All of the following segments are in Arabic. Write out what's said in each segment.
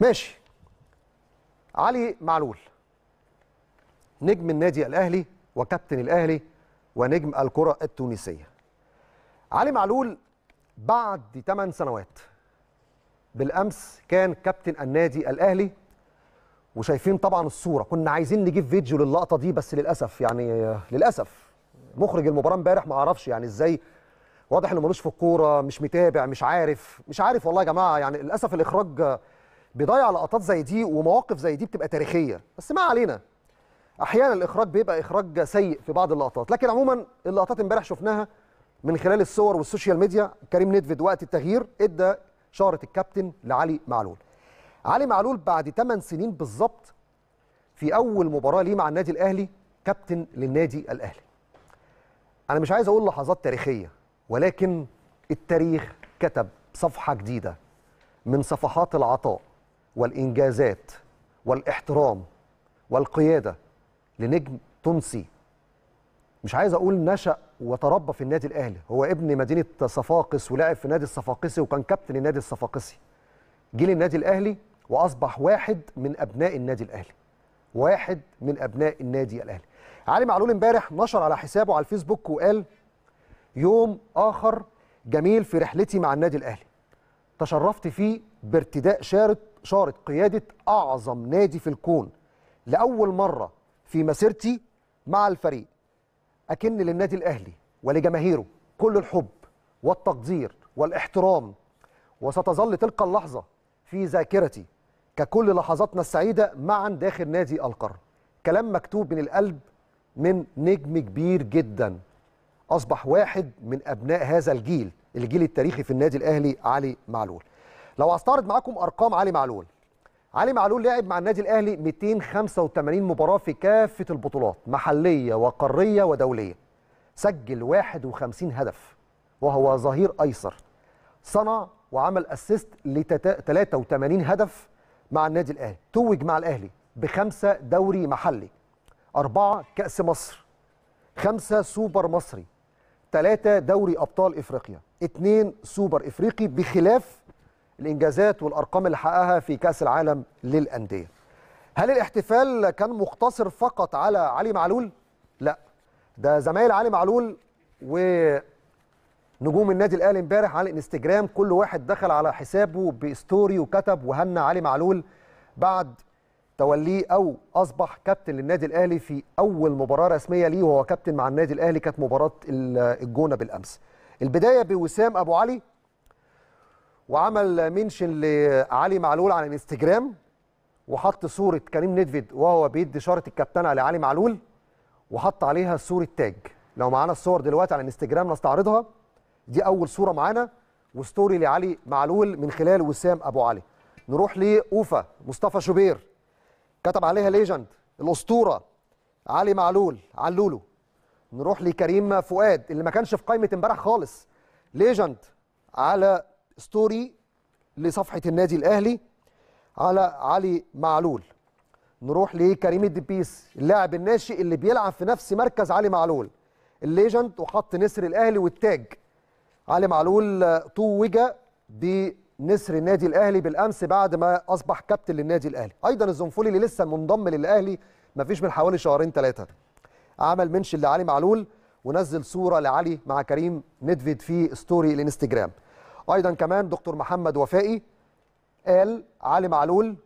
ماشي علي معلول نجم النادي الاهلي وكابتن الاهلي ونجم الكره التونسيه علي معلول بعد 8 سنوات بالامس كان كابتن النادي الاهلي وشايفين طبعا الصوره كنا عايزين نجيب فيديو للقطه دي بس للاسف يعني للاسف مخرج المباراه امبارح ما اعرفش يعني ازاي واضح انه ملوش في الكوره مش متابع مش عارف مش عارف والله يا جماعه يعني للاسف الاخراج بيضيع لقطات زي دي ومواقف زي دي بتبقى تاريخيه بس ما علينا احيانا الاخراج بيبقى اخراج سيء في بعض اللقطات لكن عموما اللقطات امبارح شفناها من خلال الصور والسوشيال ميديا كريم نيدفيد وقت التغيير ادى شاره الكابتن لعلي معلول علي معلول بعد 8 سنين بالظبط في اول مباراه ليه مع النادي الاهلي كابتن للنادي الاهلي انا مش عايز اقول لحظات تاريخيه ولكن التاريخ كتب صفحه جديده من صفحات العطاء والإنجازات والاحترام والقيادة لنجم تونسي مش عايز أقول نشأ وتربى في النادي الأهلي هو ابن مدينة صفاقس ولعب في نادي الصفاقسي وكان كابتن النادي الصفاقسي جيل النادي الأهلي وأصبح واحد من أبناء النادي الأهلي واحد من أبناء النادي الأهلي علي معلول امبارح نشر على حسابه على الفيسبوك وقال يوم آخر جميل في رحلتي مع النادي الأهلي تشرفت فيه بارتداء شارة إشارة قياده اعظم نادي في الكون لاول مره في مسيرتي مع الفريق اكن للنادي الاهلي ولجماهيره كل الحب والتقدير والاحترام وستظل تلك اللحظه في ذاكرتي ككل لحظاتنا السعيده معا داخل نادي القرن كلام مكتوب من القلب من نجم كبير جدا اصبح واحد من ابناء هذا الجيل الجيل التاريخي في النادي الاهلي علي معلول لو هستعرض معاكم ارقام علي معلول علي معلول لعب مع النادي الاهلي 285 مباراه في كافه البطولات محليه وقاريه ودوليه سجل 51 هدف وهو ظهير ايسر صنع وعمل اسيست ل 83 هدف مع النادي الاهلي توج مع الاهلي بخمسه دوري محلي أربعة كأس مصر خمسة سوبر مصري ثلاثة دوري أبطال إفريقيا اثنين سوبر إفريقي بخلاف الانجازات والارقام اللي حققها في كاس العالم للانديه هل الاحتفال كان مقتصر فقط على علي معلول لا ده زمايل علي معلول ونجوم النادي الاهلي امبارح على الانستجرام كل واحد دخل على حسابه بستوري وكتب وهنى علي معلول بعد توليه او اصبح كابتن للنادي الاهلي في اول مباراه رسميه ليه وهو كابتن مع النادي الاهلي كانت مباراه الجونه بالامس البدايه بوسام ابو علي وعمل منشن لعلي معلول على الانستجرام وحط صوره كريم نيدفيد وهو بيدي شاره الكابتنه لعلي معلول وحط عليها صوره تاج لو معانا الصور دلوقتي على الانستجرام نستعرضها دي اول صوره معانا وستوري لعلي معلول من خلال وسام ابو علي نروح لاوفا مصطفى شوبير كتب عليها ليجند الاسطوره علي معلول علولو نروح لكريم فؤاد اللي ما كانش في قائمه امبارح خالص ليجند على ستوري لصفحه النادي الاهلي على علي معلول نروح لكريم الدبيس اللاعب الناشئ اللي بيلعب في نفس مركز علي معلول الليجند وحط نسر الاهلي والتاج علي معلول توج بنسر النادي الاهلي بالامس بعد ما اصبح كابتن للنادي الاهلي ايضا الزنفولي اللي لسه منضم للاهلي ما فيش من حوالي شهرين ثلاثه عمل منشن لعلي معلول ونزل صوره لعلي مع كريم ندفد في ستوري الانستجرام ايضا كمان دكتور محمد وفائي قال علي معلول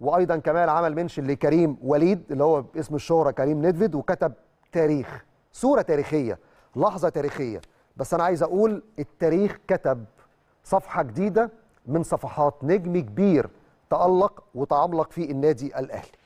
وايضا كمان عمل منشن لكريم وليد اللي هو باسم الشهره كريم ندفد وكتب تاريخ صوره تاريخيه لحظه تاريخيه بس انا عايز اقول التاريخ كتب صفحه جديده من صفحات نجم كبير تالق وتعملق في النادي الاهلي